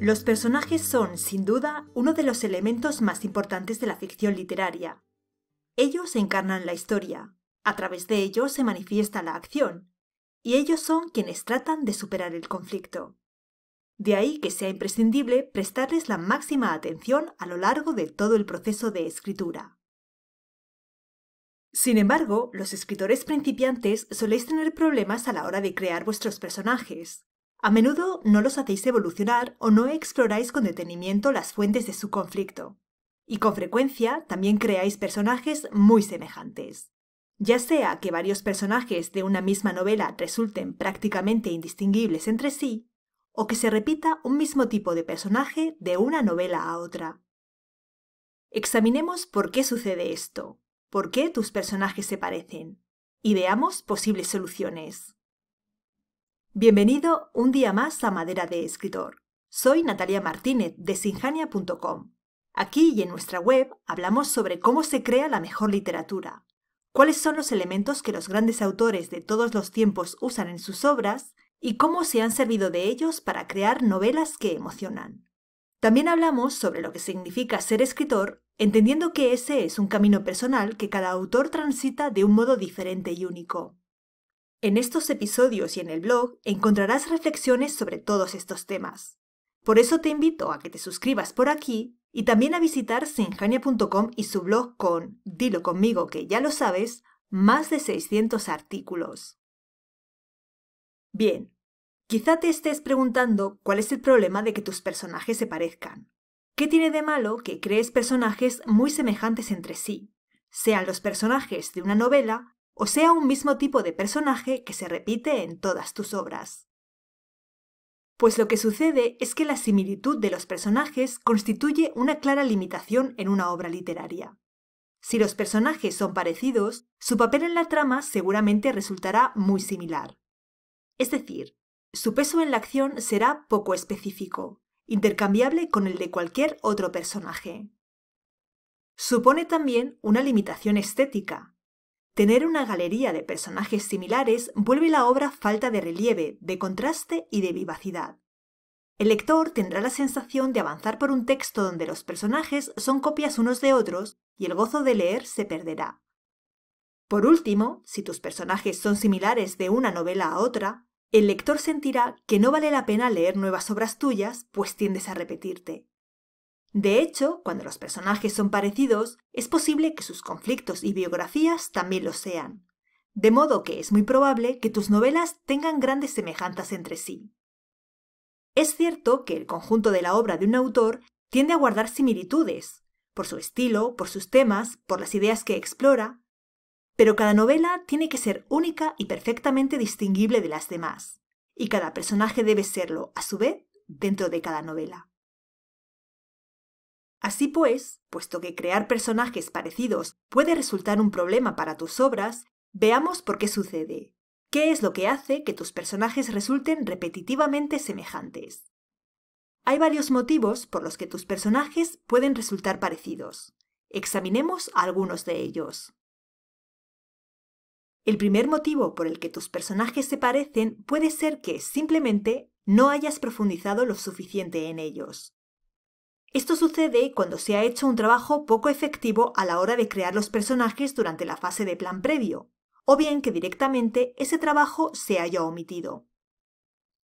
Los personajes son, sin duda, uno de los elementos más importantes de la ficción literaria. Ellos encarnan la historia, a través de ellos se manifiesta la acción, y ellos son quienes tratan de superar el conflicto. De ahí que sea imprescindible prestarles la máxima atención a lo largo de todo el proceso de escritura. Sin embargo, los escritores principiantes soléis tener problemas a la hora de crear vuestros personajes, a menudo no los hacéis evolucionar o no exploráis con detenimiento las fuentes de su conflicto. Y con frecuencia también creáis personajes muy semejantes. Ya sea que varios personajes de una misma novela resulten prácticamente indistinguibles entre sí, o que se repita un mismo tipo de personaje de una novela a otra. Examinemos por qué sucede esto, por qué tus personajes se parecen, y veamos posibles soluciones. Bienvenido un día más a Madera de Escritor. Soy Natalia Martínez de sinjania.com. Aquí y en nuestra web hablamos sobre cómo se crea la mejor literatura, cuáles son los elementos que los grandes autores de todos los tiempos usan en sus obras y cómo se han servido de ellos para crear novelas que emocionan. También hablamos sobre lo que significa ser escritor, entendiendo que ese es un camino personal que cada autor transita de un modo diferente y único. En estos episodios y en el blog encontrarás reflexiones sobre todos estos temas. Por eso te invito a que te suscribas por aquí y también a visitar sinjania.com y su blog con, dilo conmigo que ya lo sabes, más de 600 artículos. Bien, quizá te estés preguntando cuál es el problema de que tus personajes se parezcan. ¿Qué tiene de malo que crees personajes muy semejantes entre sí? Sean los personajes de una novela o sea un mismo tipo de personaje que se repite en todas tus obras. Pues lo que sucede es que la similitud de los personajes constituye una clara limitación en una obra literaria. Si los personajes son parecidos, su papel en la trama seguramente resultará muy similar. Es decir, su peso en la acción será poco específico, intercambiable con el de cualquier otro personaje. Supone también una limitación estética, Tener una galería de personajes similares vuelve la obra falta de relieve, de contraste y de vivacidad. El lector tendrá la sensación de avanzar por un texto donde los personajes son copias unos de otros y el gozo de leer se perderá. Por último, si tus personajes son similares de una novela a otra, el lector sentirá que no vale la pena leer nuevas obras tuyas, pues tiendes a repetirte. De hecho, cuando los personajes son parecidos, es posible que sus conflictos y biografías también lo sean. De modo que es muy probable que tus novelas tengan grandes semejanzas entre sí. Es cierto que el conjunto de la obra de un autor tiende a guardar similitudes, por su estilo, por sus temas, por las ideas que explora, pero cada novela tiene que ser única y perfectamente distinguible de las demás, y cada personaje debe serlo, a su vez, dentro de cada novela. Así pues, puesto que crear personajes parecidos puede resultar un problema para tus obras, veamos por qué sucede. ¿Qué es lo que hace que tus personajes resulten repetitivamente semejantes? Hay varios motivos por los que tus personajes pueden resultar parecidos. Examinemos algunos de ellos. El primer motivo por el que tus personajes se parecen puede ser que simplemente no hayas profundizado lo suficiente en ellos. Esto sucede cuando se ha hecho un trabajo poco efectivo a la hora de crear los personajes durante la fase de plan previo, o bien que directamente ese trabajo se haya omitido.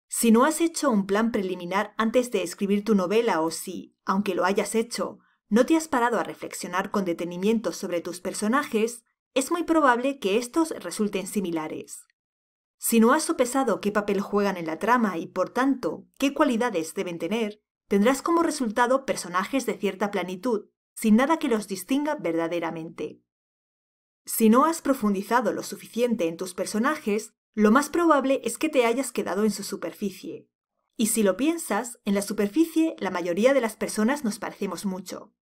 Si no has hecho un plan preliminar antes de escribir tu novela o si, aunque lo hayas hecho, no te has parado a reflexionar con detenimiento sobre tus personajes, es muy probable que estos resulten similares. Si no has sopesado qué papel juegan en la trama y, por tanto, qué cualidades deben tener, tendrás como resultado personajes de cierta planitud, sin nada que los distinga verdaderamente. Si no has profundizado lo suficiente en tus personajes, lo más probable es que te hayas quedado en su superficie. Y si lo piensas, en la superficie la mayoría de las personas nos parecemos mucho.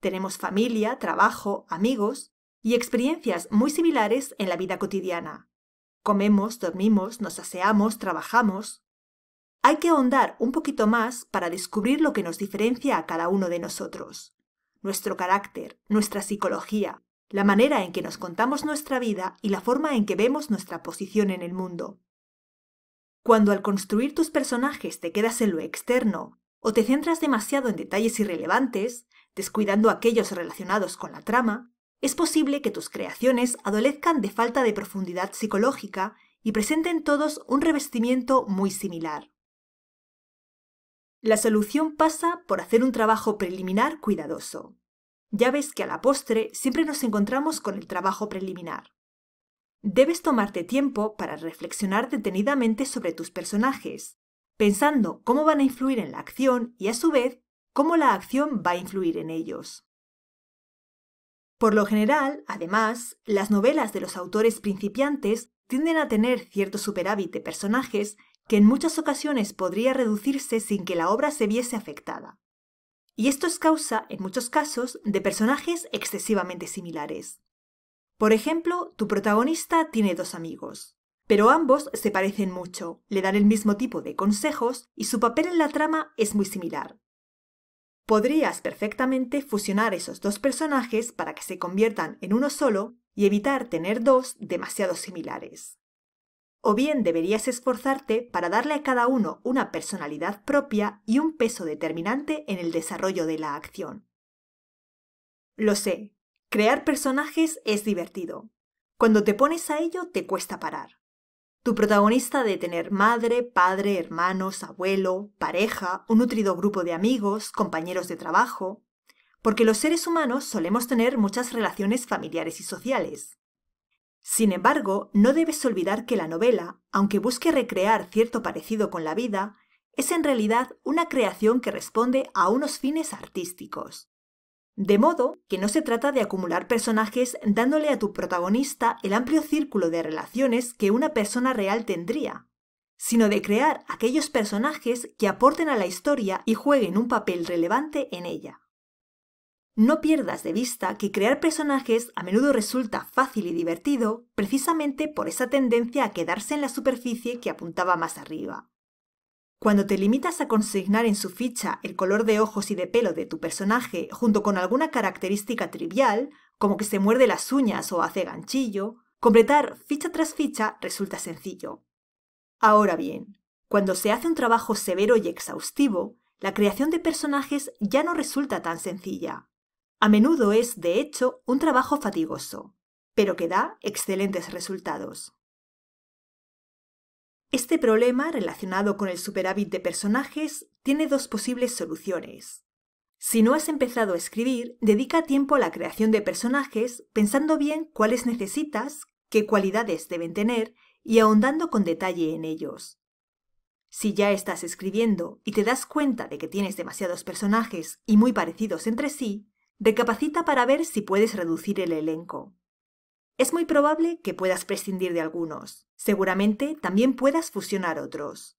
Tenemos familia, trabajo, amigos y experiencias muy similares en la vida cotidiana. Comemos, dormimos, nos aseamos, trabajamos. Hay que ahondar un poquito más para descubrir lo que nos diferencia a cada uno de nosotros. Nuestro carácter, nuestra psicología, la manera en que nos contamos nuestra vida y la forma en que vemos nuestra posición en el mundo. Cuando al construir tus personajes te quedas en lo externo o te centras demasiado en detalles irrelevantes, descuidando aquellos relacionados con la trama, es posible que tus creaciones adolezcan de falta de profundidad psicológica y presenten todos un revestimiento muy similar. La solución pasa por hacer un trabajo preliminar cuidadoso. Ya ves que a la postre siempre nos encontramos con el trabajo preliminar. Debes tomarte tiempo para reflexionar detenidamente sobre tus personajes, pensando cómo van a influir en la acción y a su vez cómo la acción va a influir en ellos. Por lo general, además, las novelas de los autores principiantes tienden a tener cierto superávit de personajes que en muchas ocasiones podría reducirse sin que la obra se viese afectada. Y esto es causa, en muchos casos, de personajes excesivamente similares. Por ejemplo, tu protagonista tiene dos amigos, pero ambos se parecen mucho, le dan el mismo tipo de consejos y su papel en la trama es muy similar. Podrías perfectamente fusionar esos dos personajes para que se conviertan en uno solo y evitar tener dos demasiado similares. O bien deberías esforzarte para darle a cada uno una personalidad propia y un peso determinante en el desarrollo de la acción. Lo sé, crear personajes es divertido. Cuando te pones a ello te cuesta parar. Tu protagonista debe tener madre, padre, hermanos, abuelo, pareja, un nutrido grupo de amigos, compañeros de trabajo, porque los seres humanos solemos tener muchas relaciones familiares y sociales. Sin embargo, no debes olvidar que la novela, aunque busque recrear cierto parecido con la vida, es en realidad una creación que responde a unos fines artísticos. De modo que no se trata de acumular personajes dándole a tu protagonista el amplio círculo de relaciones que una persona real tendría, sino de crear aquellos personajes que aporten a la historia y jueguen un papel relevante en ella. No pierdas de vista que crear personajes a menudo resulta fácil y divertido precisamente por esa tendencia a quedarse en la superficie que apuntaba más arriba. Cuando te limitas a consignar en su ficha el color de ojos y de pelo de tu personaje junto con alguna característica trivial, como que se muerde las uñas o hace ganchillo, completar ficha tras ficha resulta sencillo. Ahora bien, cuando se hace un trabajo severo y exhaustivo, la creación de personajes ya no resulta tan sencilla. A menudo es, de hecho, un trabajo fatigoso, pero que da excelentes resultados. Este problema relacionado con el superávit de personajes tiene dos posibles soluciones. Si no has empezado a escribir, dedica tiempo a la creación de personajes pensando bien cuáles necesitas, qué cualidades deben tener y ahondando con detalle en ellos. Si ya estás escribiendo y te das cuenta de que tienes demasiados personajes y muy parecidos entre sí, Recapacita para ver si puedes reducir el elenco. Es muy probable que puedas prescindir de algunos. Seguramente también puedas fusionar otros.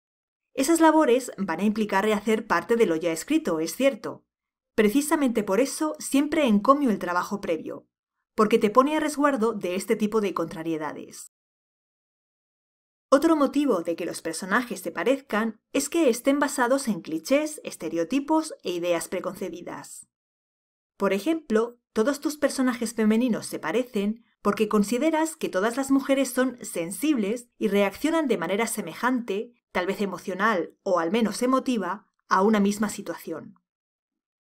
Esas labores van a implicar rehacer parte de lo ya escrito, es cierto. Precisamente por eso siempre encomio el trabajo previo, porque te pone a resguardo de este tipo de contrariedades. Otro motivo de que los personajes te parezcan es que estén basados en clichés, estereotipos e ideas preconcebidas. Por ejemplo, todos tus personajes femeninos se parecen porque consideras que todas las mujeres son sensibles y reaccionan de manera semejante, tal vez emocional o al menos emotiva, a una misma situación.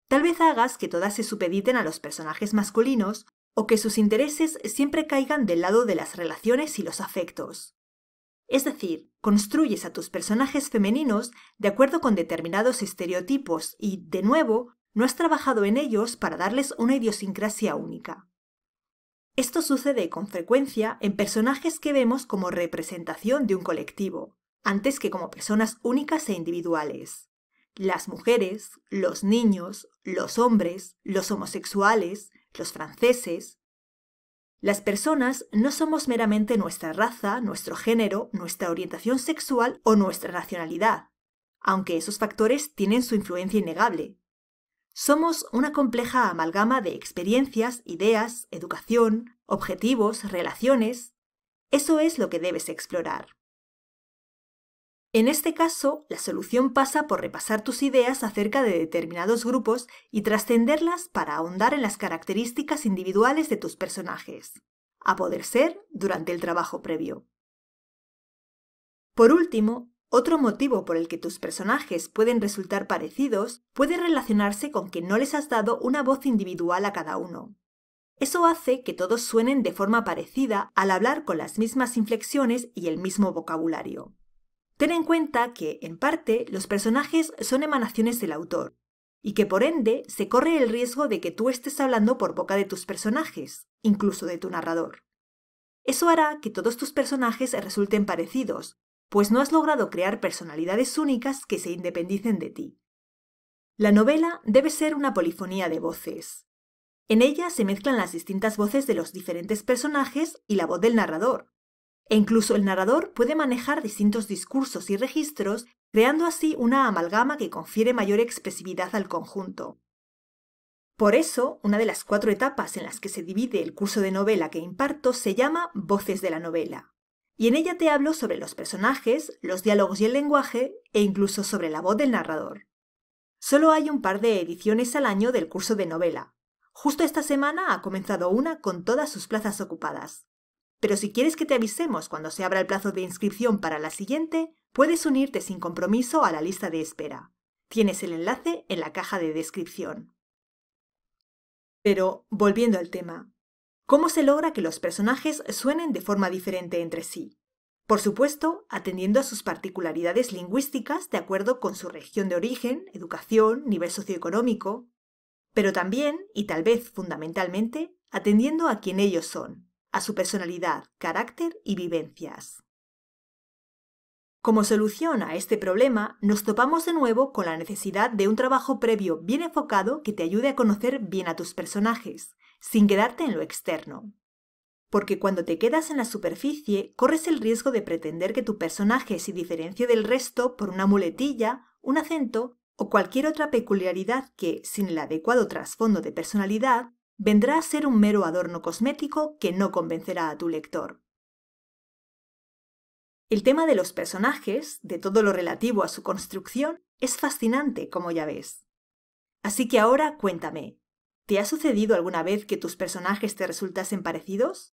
Tal vez hagas que todas se supediten a los personajes masculinos o que sus intereses siempre caigan del lado de las relaciones y los afectos. Es decir, construyes a tus personajes femeninos de acuerdo con determinados estereotipos y, de nuevo, no has trabajado en ellos para darles una idiosincrasia única. Esto sucede con frecuencia en personajes que vemos como representación de un colectivo, antes que como personas únicas e individuales. Las mujeres, los niños, los hombres, los homosexuales, los franceses. Las personas no somos meramente nuestra raza, nuestro género, nuestra orientación sexual o nuestra nacionalidad, aunque esos factores tienen su influencia innegable, somos una compleja amalgama de experiencias, ideas, educación, objetivos, relaciones. Eso es lo que debes explorar. En este caso, la solución pasa por repasar tus ideas acerca de determinados grupos y trascenderlas para ahondar en las características individuales de tus personajes, a poder ser durante el trabajo previo. Por último, otro motivo por el que tus personajes pueden resultar parecidos puede relacionarse con que no les has dado una voz individual a cada uno. Eso hace que todos suenen de forma parecida al hablar con las mismas inflexiones y el mismo vocabulario. Ten en cuenta que, en parte, los personajes son emanaciones del autor, y que por ende se corre el riesgo de que tú estés hablando por boca de tus personajes, incluso de tu narrador. Eso hará que todos tus personajes resulten parecidos, pues no has logrado crear personalidades únicas que se independicen de ti. La novela debe ser una polifonía de voces. En ella se mezclan las distintas voces de los diferentes personajes y la voz del narrador. E incluso el narrador puede manejar distintos discursos y registros, creando así una amalgama que confiere mayor expresividad al conjunto. Por eso, una de las cuatro etapas en las que se divide el curso de novela que imparto se llama Voces de la novela y en ella te hablo sobre los personajes, los diálogos y el lenguaje, e incluso sobre la voz del narrador. Solo hay un par de ediciones al año del curso de novela. Justo esta semana ha comenzado una con todas sus plazas ocupadas. Pero si quieres que te avisemos cuando se abra el plazo de inscripción para la siguiente, puedes unirte sin compromiso a la lista de espera. Tienes el enlace en la caja de descripción. Pero, volviendo al tema, ¿Cómo se logra que los personajes suenen de forma diferente entre sí? Por supuesto, atendiendo a sus particularidades lingüísticas de acuerdo con su región de origen, educación, nivel socioeconómico, pero también, y tal vez fundamentalmente, atendiendo a quien ellos son, a su personalidad, carácter y vivencias. Como solución a este problema, nos topamos de nuevo con la necesidad de un trabajo previo bien enfocado que te ayude a conocer bien a tus personajes sin quedarte en lo externo. Porque cuando te quedas en la superficie, corres el riesgo de pretender que tu personaje se diferencie del resto por una muletilla, un acento o cualquier otra peculiaridad que, sin el adecuado trasfondo de personalidad, vendrá a ser un mero adorno cosmético que no convencerá a tu lector. El tema de los personajes, de todo lo relativo a su construcción, es fascinante, como ya ves. Así que ahora cuéntame, ¿Te ha sucedido alguna vez que tus personajes te resultasen parecidos?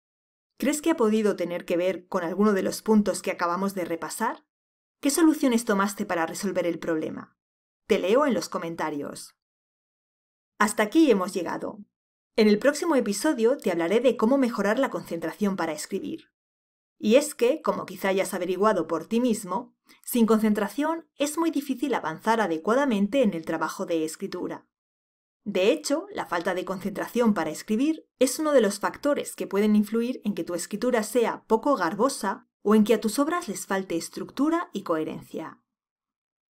¿Crees que ha podido tener que ver con alguno de los puntos que acabamos de repasar? ¿Qué soluciones tomaste para resolver el problema? Te leo en los comentarios. Hasta aquí hemos llegado. En el próximo episodio te hablaré de cómo mejorar la concentración para escribir. Y es que, como quizá hayas averiguado por ti mismo, sin concentración es muy difícil avanzar adecuadamente en el trabajo de escritura. De hecho, la falta de concentración para escribir es uno de los factores que pueden influir en que tu escritura sea poco garbosa o en que a tus obras les falte estructura y coherencia.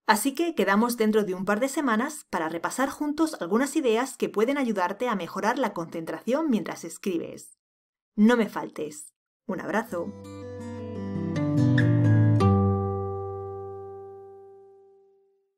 Así que quedamos dentro de un par de semanas para repasar juntos algunas ideas que pueden ayudarte a mejorar la concentración mientras escribes. No me faltes. Un abrazo.